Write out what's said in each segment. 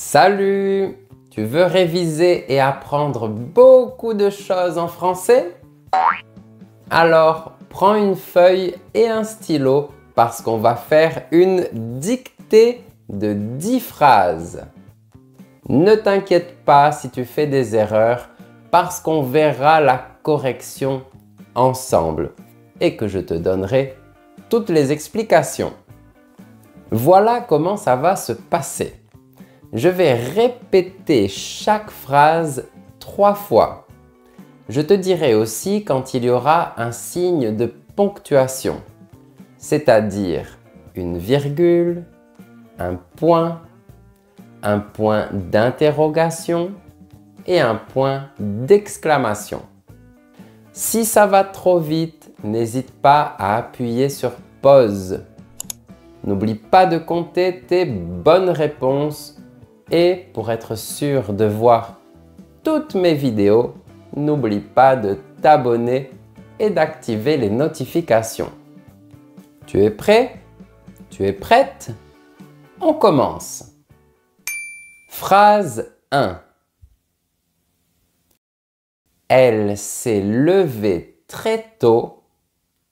Salut Tu veux réviser et apprendre beaucoup de choses en français Alors, prends une feuille et un stylo parce qu'on va faire une dictée de 10 phrases. Ne t'inquiète pas si tu fais des erreurs parce qu'on verra la correction ensemble et que je te donnerai toutes les explications. Voilà comment ça va se passer. Je vais répéter chaque phrase trois fois. Je te dirai aussi quand il y aura un signe de ponctuation, c'est-à-dire une virgule, un point, un point d'interrogation et un point d'exclamation. Si ça va trop vite, n'hésite pas à appuyer sur pause. N'oublie pas de compter tes bonnes réponses et pour être sûr de voir toutes mes vidéos, n'oublie pas de t'abonner et d'activer les notifications. Tu es prêt Tu es prête On commence Phrase 1 Elle s'est levée très tôt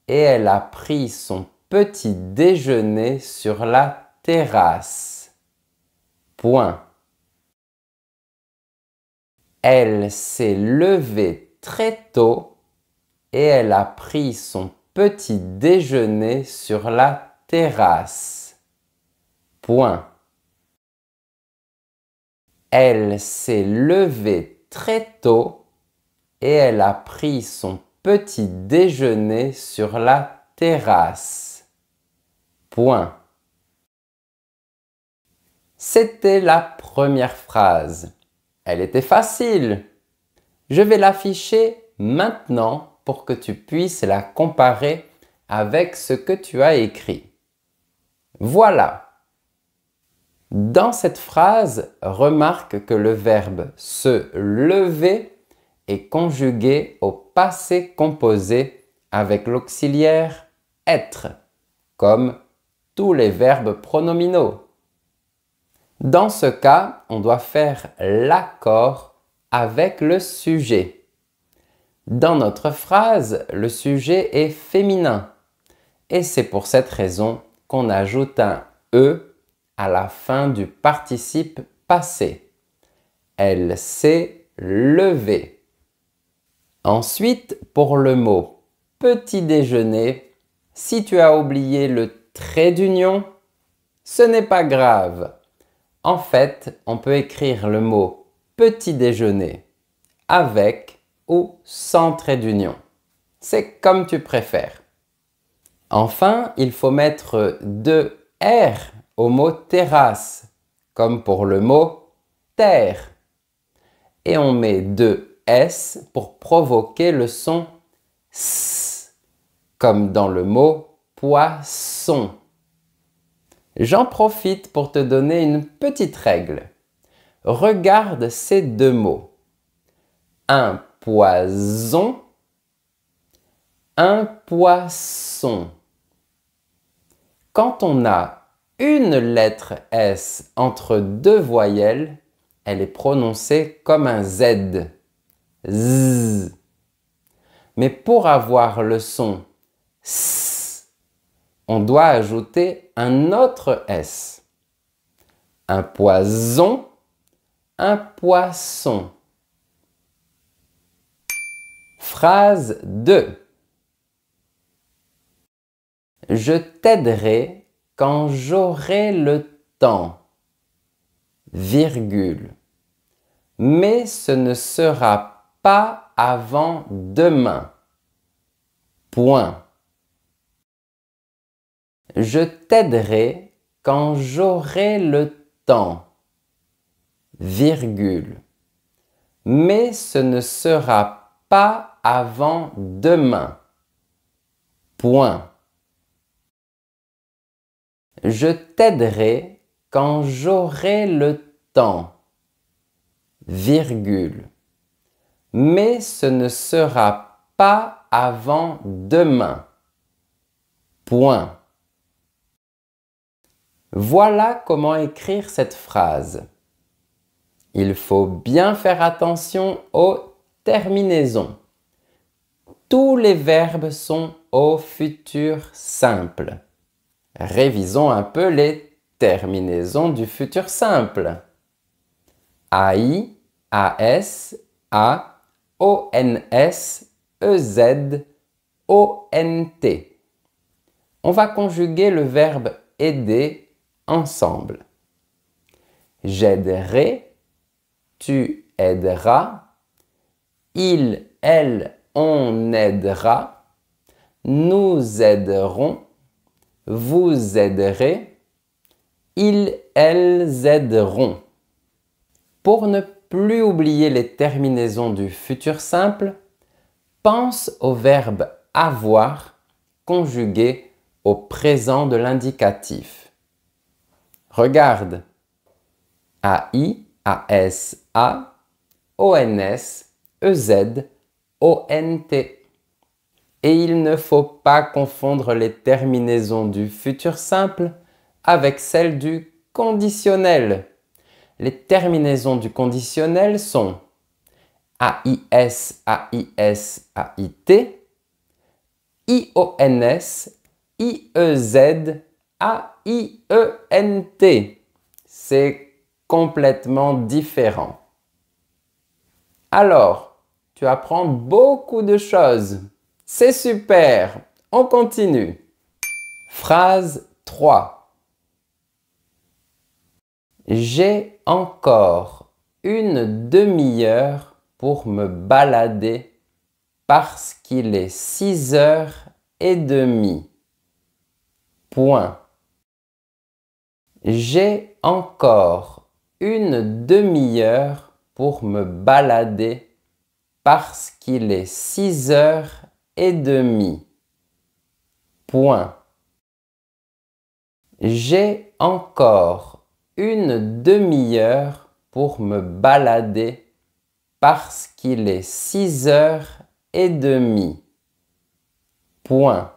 et elle a pris son petit déjeuner sur la terrasse. Point. Elle s'est levée très tôt et elle a pris son petit déjeuner sur la terrasse. Point. Elle s'est levée très tôt et elle a pris son petit déjeuner sur la terrasse. Point. C'était la première phrase. Elle était facile. Je vais l'afficher maintenant pour que tu puisses la comparer avec ce que tu as écrit. Voilà. Dans cette phrase, remarque que le verbe se lever est conjugué au passé composé avec l'auxiliaire être, comme tous les verbes pronominaux. Dans ce cas, on doit faire l'accord avec le sujet. Dans notre phrase, le sujet est féminin. Et c'est pour cette raison qu'on ajoute un E à la fin du participe passé. Elle s'est levée. Ensuite, pour le mot petit déjeuner, si tu as oublié le trait d'union, ce n'est pas grave en fait, on peut écrire le mot petit déjeuner avec ou sans trait d'union. C'est comme tu préfères. Enfin, il faut mettre deux R au mot terrasse, comme pour le mot terre. Et on met deux S pour provoquer le son S, comme dans le mot poisson. J'en profite pour te donner une petite règle. Regarde ces deux mots. Un poison, un poisson. Quand on a une lettre S entre deux voyelles, elle est prononcée comme un Z. Z. Mais pour avoir le son S, on doit ajouter un autre S. Un poison, un poisson. Phrase 2. Je t'aiderai quand j'aurai le temps. Virgule. Mais ce ne sera pas avant demain. Point. Je t'aiderai quand j'aurai le temps. Virgule. Mais ce ne sera pas avant demain. Point. Je t'aiderai quand j'aurai le temps. Virgule. Mais ce ne sera pas avant demain. Point. Voilà comment écrire cette phrase. Il faut bien faire attention aux terminaisons. Tous les verbes sont au futur simple. Révisons un peu les terminaisons du futur simple. AI, AS, A, e o n t On va conjuguer le verbe aider ensemble. J'aiderai, tu aideras, il, elle, on aidera, nous aiderons, vous aiderez, ils, elles aideront. Pour ne plus oublier les terminaisons du futur simple, pense au verbe avoir conjugué au présent de l'indicatif. Regarde. A-I-A-S-A-O-N-S-E-Z-O-N-T. Et il ne faut pas confondre les terminaisons du futur simple avec celles du conditionnel. Les terminaisons du conditionnel sont a a a i i i i s s t n z AIT, IONS, IEZ, a-I-E-N-T. C'est complètement différent. Alors, tu apprends beaucoup de choses. C'est super. On continue. Phrase 3. J'ai encore une demi-heure pour me balader parce qu'il est 6 heures et demie. Point. J'ai encore une demi-heure pour me balader parce qu'il est six heures et demie. Point. J'ai encore une demi-heure pour me balader parce qu'il est six heures et demie. Point.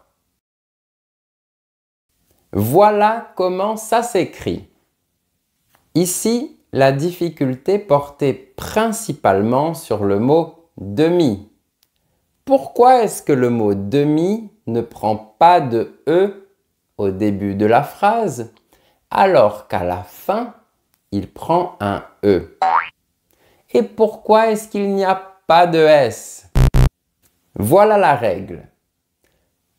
Voilà comment ça s'écrit. Ici, la difficulté portait principalement sur le mot demi. Pourquoi est-ce que le mot demi ne prend pas de E au début de la phrase alors qu'à la fin, il prend un E Et pourquoi est-ce qu'il n'y a pas de S Voilà la règle.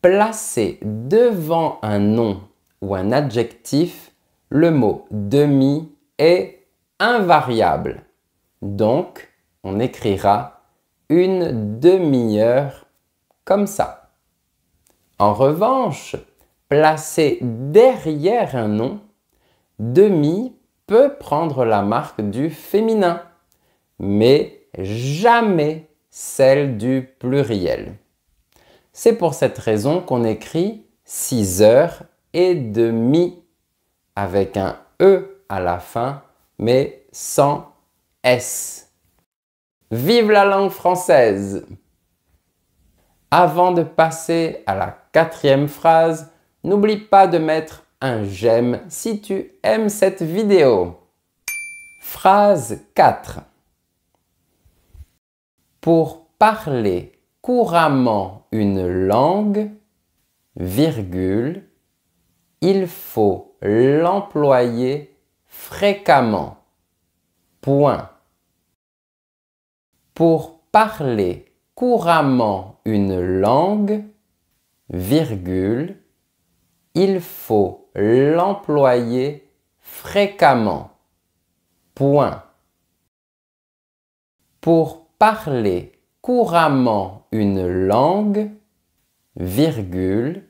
Placer devant un nom ou un adjectif, le mot demi est invariable. Donc, on écrira une demi-heure comme ça. En revanche, placé derrière un nom, demi peut prendre la marque du féminin, mais jamais celle du pluriel. C'est pour cette raison qu'on écrit 6 heures et demi avec un E à la fin, mais sans S. Vive la langue française Avant de passer à la quatrième phrase, n'oublie pas de mettre un j'aime si tu aimes cette vidéo. Phrase 4 Pour parler couramment une langue, virgule, il faut l'employer fréquemment. Point. Pour parler couramment une langue, virgule, il faut l'employer fréquemment. Point. Pour parler couramment une langue, virgule,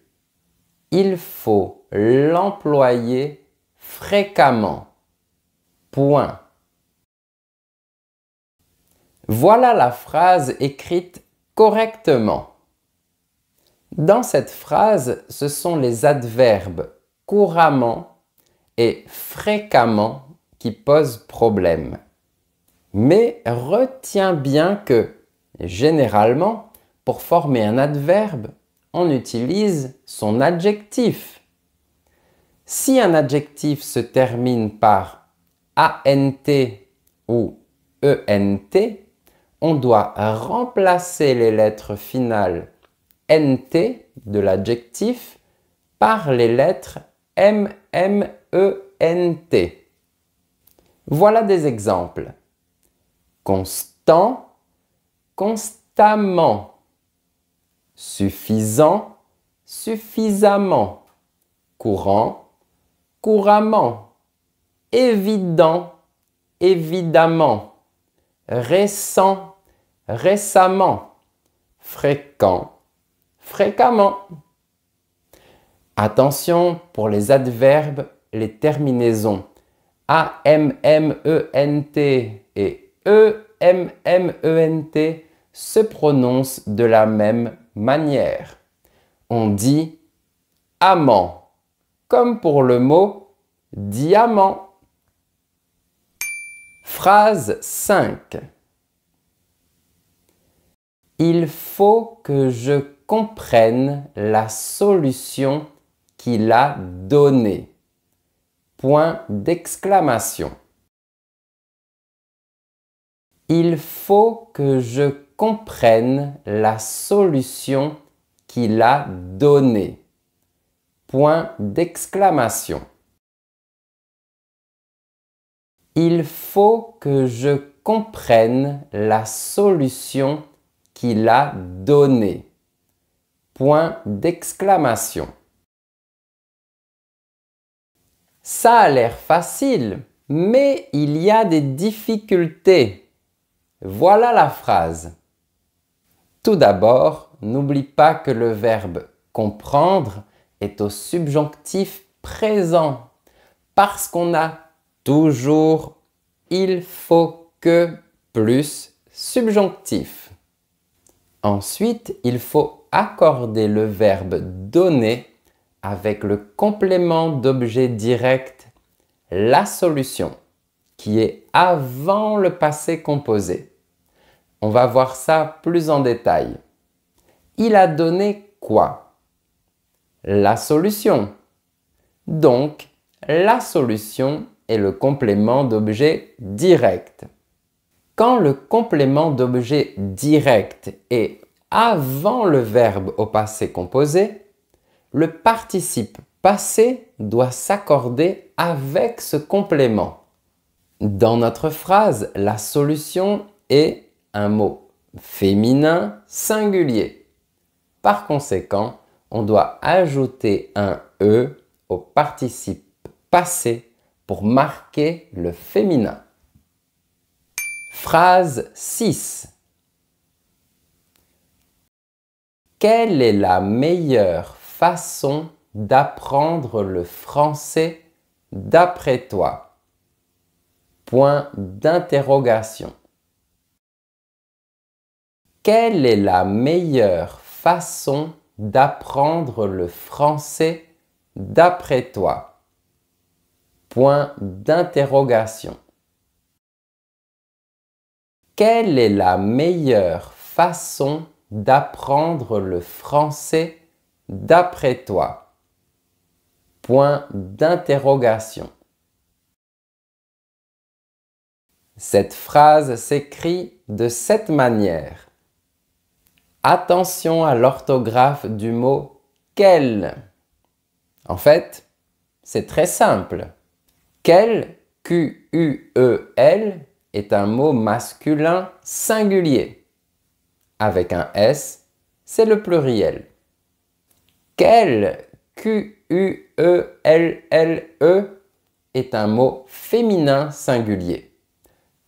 il faut l'employer fréquemment. Point. Voilà la phrase écrite correctement. Dans cette phrase, ce sont les adverbes couramment et fréquemment qui posent problème. Mais retiens bien que, généralement, pour former un adverbe, on utilise son adjectif. Si un adjectif se termine par ant ou ent, on doit remplacer les lettres finales nt de l'adjectif par les lettres mment. Voilà des exemples. Constant, constamment. Suffisant, suffisamment. Courant, couramment, évident, évidemment, récent, récemment, fréquent, fréquemment. Attention pour les adverbes, les terminaisons A, M, M, E, N, T et E, M, M, E, N, T se prononcent de la même manière. On dit amant comme pour le mot diamant. Phrase 5. Il faut que je comprenne la solution qu'il a donnée. Point d'exclamation. Il faut que je comprenne la solution qu'il a donnée point d'exclamation. Il faut que je comprenne la solution qu'il a donnée. Point d'exclamation. Ça a l'air facile, mais il y a des difficultés. Voilà la phrase. Tout d'abord, n'oublie pas que le verbe comprendre est au subjonctif présent parce qu'on a toujours il faut que plus subjonctif. Ensuite, il faut accorder le verbe donner avec le complément d'objet direct la solution qui est avant le passé composé. On va voir ça plus en détail. Il a donné quoi la solution. Donc, la solution est le complément d'objet direct. Quand le complément d'objet direct est avant le verbe au passé composé, le participe passé doit s'accorder avec ce complément. Dans notre phrase, la solution est un mot féminin singulier. Par conséquent, on doit ajouter un E au participe passé pour marquer le féminin. Phrase 6. Quelle est la meilleure façon d'apprendre le français d'après toi Point d'interrogation. Quelle est la meilleure façon d'apprendre le français d'après toi Point d'interrogation. Quelle est la meilleure façon d'apprendre le français d'après toi Point d'interrogation. Cette phrase s'écrit de cette manière. Attention à l'orthographe du mot quel. En fait, c'est très simple. Quel, Q-U-E-L, est un mot masculin singulier. Avec un S, c'est le pluriel. Quel, q u e l e -L -L -E, est un mot féminin singulier.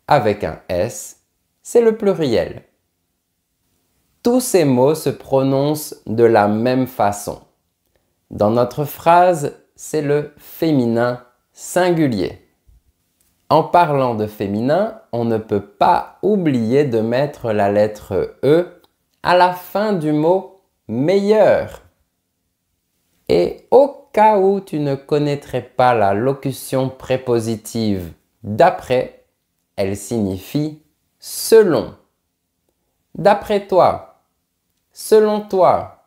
Avec un S, c'est le pluriel tous ces mots se prononcent de la même façon. Dans notre phrase, c'est le féminin singulier. En parlant de féminin, on ne peut pas oublier de mettre la lettre E à la fin du mot meilleur. Et au cas où tu ne connaîtrais pas la locution prépositive d'après, elle signifie selon. D'après toi, Selon toi,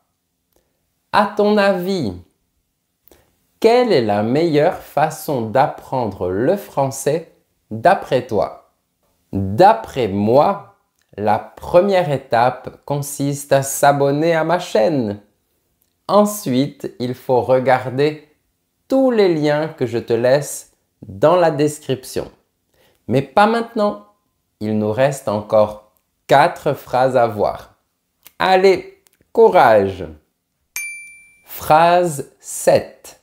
à ton avis, quelle est la meilleure façon d'apprendre le français d'après toi D'après moi, la première étape consiste à s'abonner à ma chaîne. Ensuite, il faut regarder tous les liens que je te laisse dans la description. Mais pas maintenant, il nous reste encore 4 phrases à voir. Allez, courage. Phrase 7.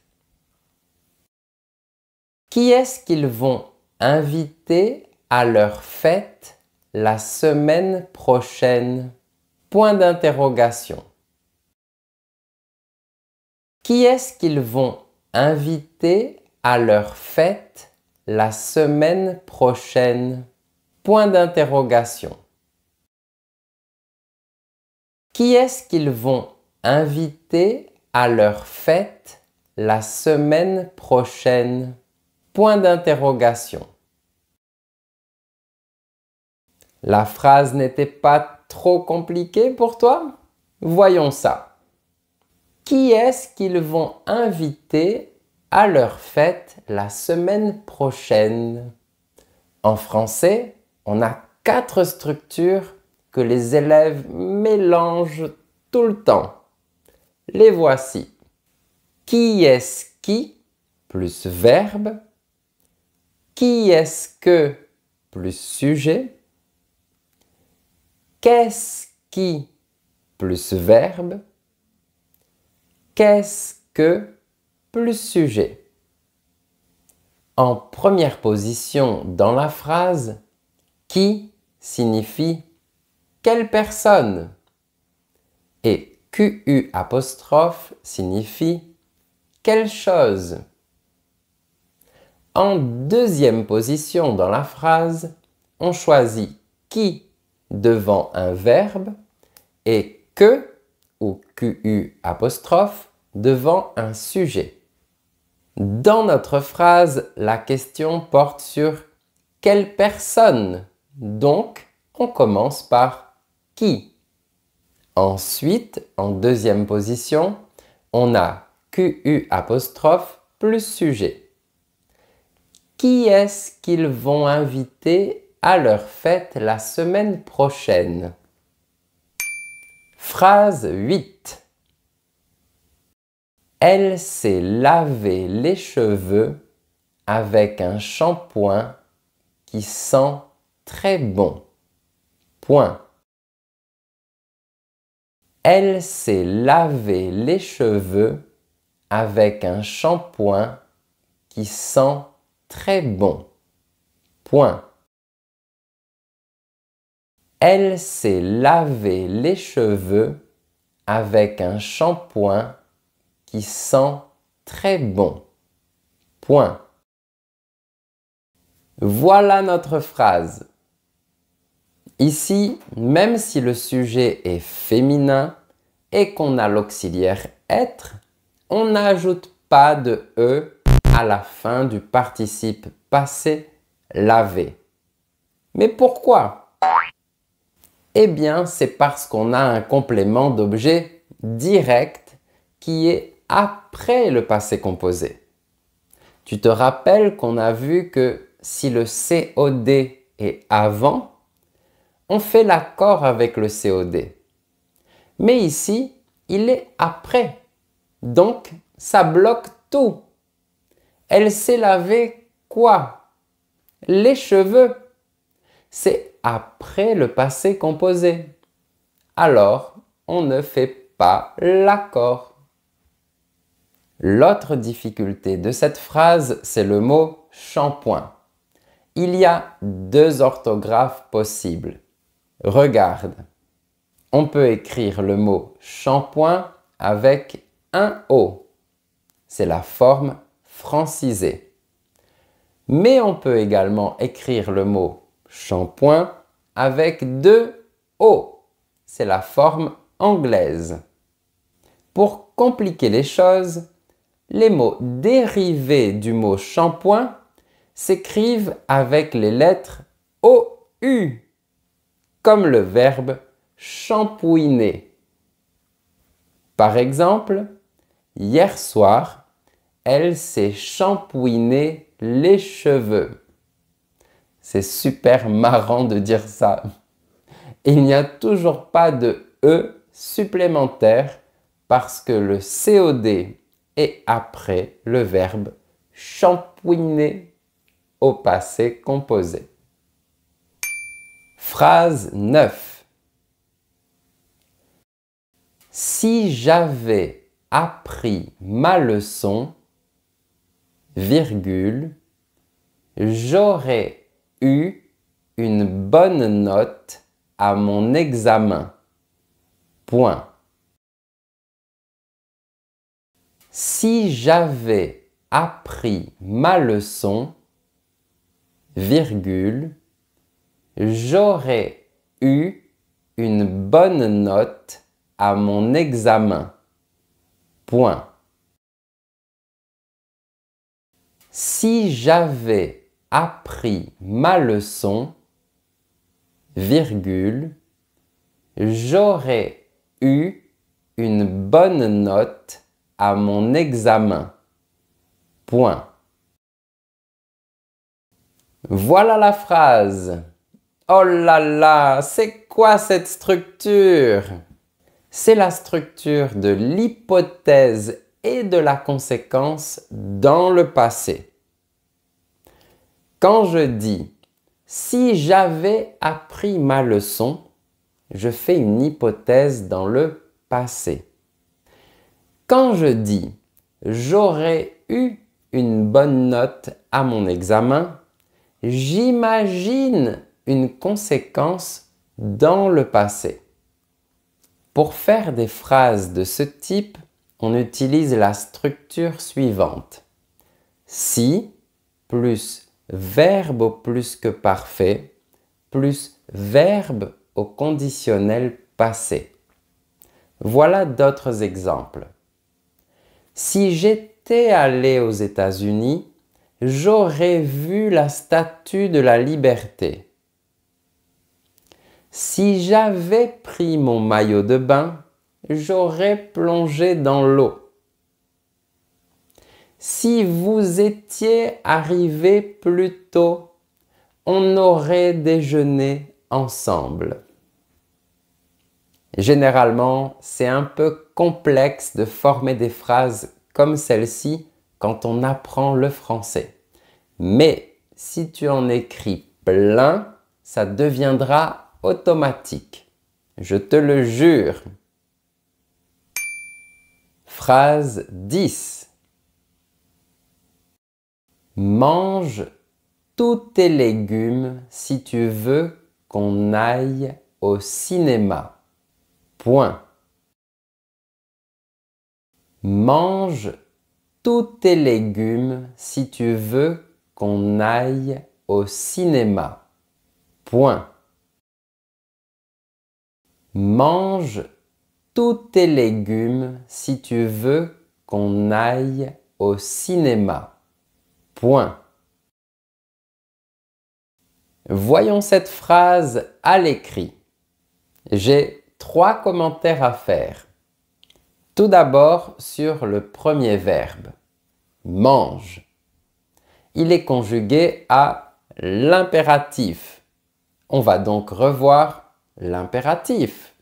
Qui est-ce qu'ils vont inviter à leur fête la semaine prochaine Point d'interrogation. Qui est-ce qu'ils vont inviter à leur fête la semaine prochaine Point d'interrogation. Qui est-ce qu'ils vont inviter à leur fête la semaine prochaine Point d'interrogation. La phrase n'était pas trop compliquée pour toi Voyons ça. Qui est-ce qu'ils vont inviter à leur fête la semaine prochaine En français, on a quatre structures que les élèves mélangent tout le temps. Les voici. Qui est-ce qui plus verbe. Qui est-ce que plus sujet. Qu'est-ce qui plus verbe. Qu'est-ce que plus sujet. En première position dans la phrase, qui signifie quelle personne Et QU signifie quelle chose En deuxième position dans la phrase, on choisit qui devant un verbe et que ou QU devant un sujet. Dans notre phrase, la question porte sur quelle personne. Donc, on commence par qui. Ensuite, en deuxième position, on a QU plus sujet. Qui est-ce qu'ils vont inviter à leur fête la semaine prochaine Phrase 8. Elle s'est lavé les cheveux avec un shampoing qui sent très bon. Point. Elle s'est lavé les cheveux avec un shampoing qui sent très bon. Point. Elle s'est lavé les cheveux avec un shampoing qui sent très bon. Point. Voilà notre phrase. Ici, même si le sujet est féminin et qu'on a l'auxiliaire être, on n'ajoute pas de e à la fin du participe passé lavé. Mais pourquoi Eh bien, c'est parce qu'on a un complément d'objet direct qui est après le passé composé. Tu te rappelles qu'on a vu que si le COD est avant, on fait l'accord avec le COD. Mais ici, il est après. Donc, ça bloque tout. Elle s'est lavé quoi Les cheveux. C'est après le passé composé. Alors, on ne fait pas l'accord. L'autre difficulté de cette phrase, c'est le mot shampoing. Il y a deux orthographes possibles Regarde, on peut écrire le mot shampoing avec un O. C'est la forme francisée. Mais on peut également écrire le mot shampoing avec deux O. C'est la forme anglaise. Pour compliquer les choses, les mots dérivés du mot shampoing s'écrivent avec les lettres OU comme le verbe champouiner. Par exemple, hier soir, elle s'est champouinée les cheveux. C'est super marrant de dire ça. Il n'y a toujours pas de E supplémentaire parce que le COD est après le verbe champouiner au passé composé. Phrase 9. Si j'avais appris ma leçon, j'aurais eu une bonne note à mon examen. Point. Si j'avais appris ma leçon, virgule, J'aurais eu une bonne note à mon examen. Point. Si j'avais appris ma leçon, virgule, j'aurais eu une bonne note à mon examen. Point. Voilà la phrase. Oh là là, c'est quoi cette structure C'est la structure de l'hypothèse et de la conséquence dans le passé. Quand je dis si j'avais appris ma leçon, je fais une hypothèse dans le passé. Quand je dis j'aurais eu une bonne note à mon examen, j'imagine une conséquence dans le passé. Pour faire des phrases de ce type, on utilise la structure suivante. Si plus verbe au plus que parfait plus verbe au conditionnel passé. Voilà d'autres exemples. Si j'étais allé aux États-Unis, j'aurais vu la statue de la liberté. Si j'avais pris mon maillot de bain, j'aurais plongé dans l'eau. Si vous étiez arrivé plus tôt, on aurait déjeuné ensemble. Généralement, c'est un peu complexe de former des phrases comme celle-ci quand on apprend le français. Mais si tu en écris plein, ça deviendra automatique. Je te le jure. Phrase 10. Mange tous tes légumes si tu veux qu'on aille au cinéma. Point. Mange tous tes légumes si tu veux qu'on aille au cinéma. Point. Mange tous tes légumes si tu veux qu'on aille au cinéma. Point. Voyons cette phrase à l'écrit. J'ai trois commentaires à faire. Tout d'abord sur le premier verbe, mange. Il est conjugué à l'impératif. On va donc revoir l'impératif.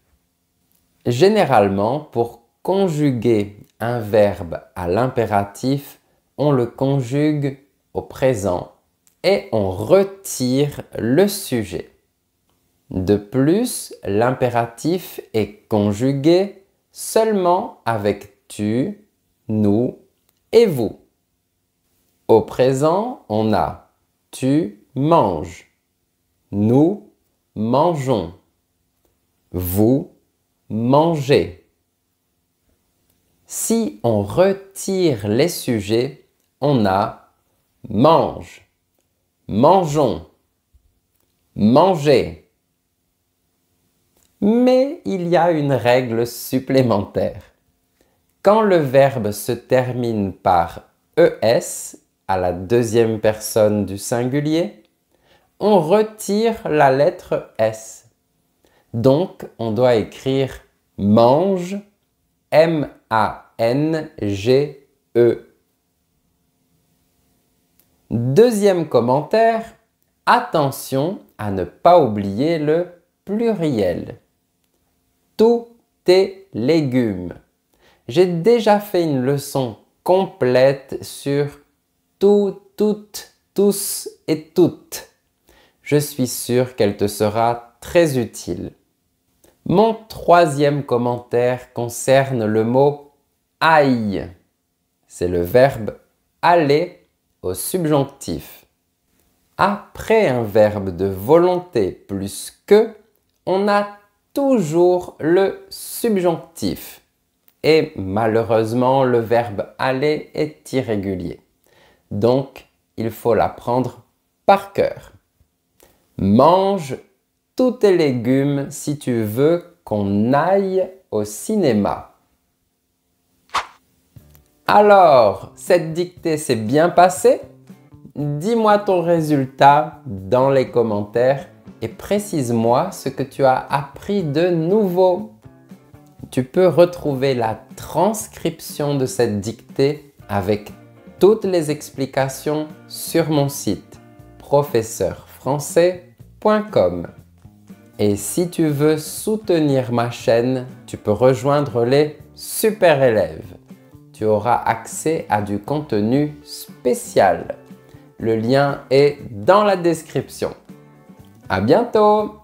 Généralement, pour conjuguer un verbe à l'impératif, on le conjugue au présent et on retire le sujet. De plus, l'impératif est conjugué seulement avec tu, nous et vous. Au présent, on a tu manges, nous mangeons, vous mangez. Si on retire les sujets, on a mange, mangeons, mangez. Mais il y a une règle supplémentaire. Quand le verbe se termine par es à la deuxième personne du singulier, on retire la lettre s. Donc, on doit écrire mange, M-A-N-G-E. Deuxième commentaire, attention à ne pas oublier le pluriel. Tous tes légumes. J'ai déjà fait une leçon complète sur tout, toutes, tous et toutes. Je suis sûr qu'elle te sera très utile. Mon troisième commentaire concerne le mot aille. C'est le verbe aller au subjonctif. Après un verbe de volonté plus que, on a toujours le subjonctif. Et malheureusement, le verbe aller est irrégulier. Donc, il faut l'apprendre par cœur. Mange tous tes légumes si tu veux qu'on aille au cinéma. Alors, cette dictée s'est bien passée Dis-moi ton résultat dans les commentaires et précise-moi ce que tu as appris de nouveau. Tu peux retrouver la transcription de cette dictée avec toutes les explications sur mon site professeurfrançais.com. Et si tu veux soutenir ma chaîne, tu peux rejoindre les super élèves. Tu auras accès à du contenu spécial. Le lien est dans la description. À bientôt